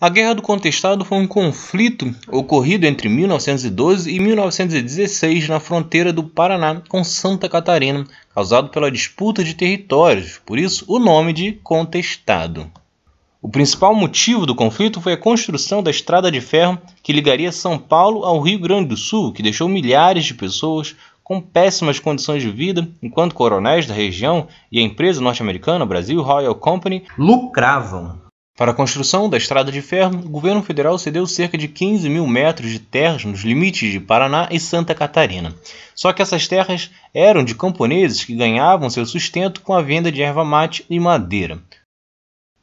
A Guerra do Contestado foi um conflito ocorrido entre 1912 e 1916 na fronteira do Paraná com Santa Catarina, causado pela disputa de territórios, por isso o nome de Contestado. O principal motivo do conflito foi a construção da estrada de ferro que ligaria São Paulo ao Rio Grande do Sul, que deixou milhares de pessoas com péssimas condições de vida, enquanto coronéis da região e a empresa norte-americana Brasil Royal Company lucravam. Para a construção da estrada de ferro, o governo federal cedeu cerca de 15 mil metros de terras nos limites de Paraná e Santa Catarina. Só que essas terras eram de camponeses que ganhavam seu sustento com a venda de erva mate e madeira.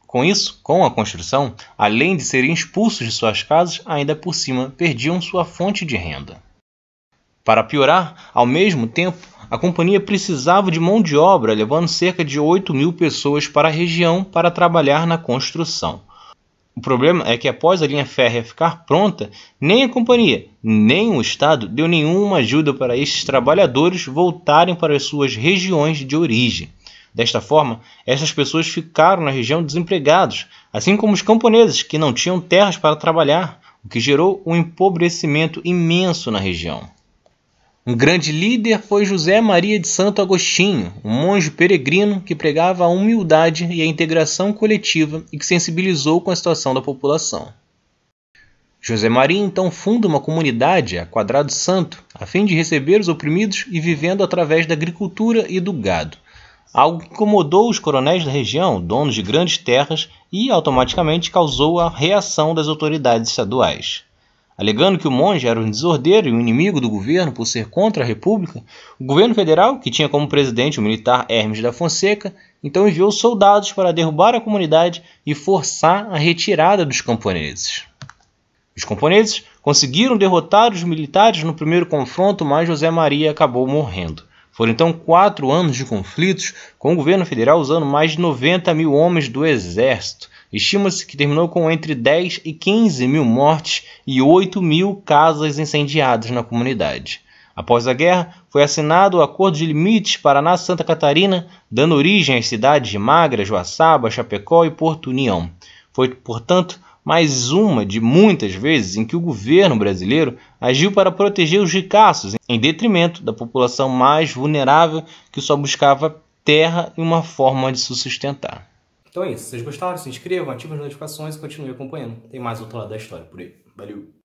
Com isso, com a construção, além de serem expulsos de suas casas, ainda por cima perdiam sua fonte de renda. Para piorar, ao mesmo tempo, a companhia precisava de mão de obra, levando cerca de 8 mil pessoas para a região para trabalhar na construção. O problema é que após a linha férrea ficar pronta, nem a companhia, nem o Estado deu nenhuma ajuda para esses trabalhadores voltarem para as suas regiões de origem. Desta forma, essas pessoas ficaram na região desempregados, assim como os camponeses que não tinham terras para trabalhar, o que gerou um empobrecimento imenso na região. Um grande líder foi José Maria de Santo Agostinho, um monge peregrino que pregava a humildade e a integração coletiva e que sensibilizou com a situação da população. José Maria então funda uma comunidade, a Quadrado Santo, a fim de receber os oprimidos e vivendo através da agricultura e do gado. Algo que incomodou os coronéis da região, donos de grandes terras, e automaticamente causou a reação das autoridades estaduais alegando que o monge era um desordeiro e um inimigo do governo por ser contra a República, o governo federal, que tinha como presidente o militar Hermes da Fonseca, então enviou soldados para derrubar a comunidade e forçar a retirada dos camponeses. Os camponeses conseguiram derrotar os militares no primeiro confronto, mas José Maria acabou morrendo. Foram então quatro anos de conflitos, com o governo federal usando mais de 90 mil homens do Exército. Estima-se que terminou com entre 10 e 15 mil mortes e 8 mil casas incendiadas na comunidade. Após a guerra, foi assinado o Acordo de Limites Paraná-Santa Catarina, dando origem às cidades de Magra, Joaçaba, Chapecó e Porto União. Foi, portanto, mais uma de muitas vezes em que o governo brasileiro agiu para proteger os ricaços em detrimento da população mais vulnerável que só buscava terra e uma forma de se sustentar. Então é isso. Se vocês gostaram, se inscrevam, ativem as notificações e continuem acompanhando. Tem mais outro lado da história por aí. Valeu!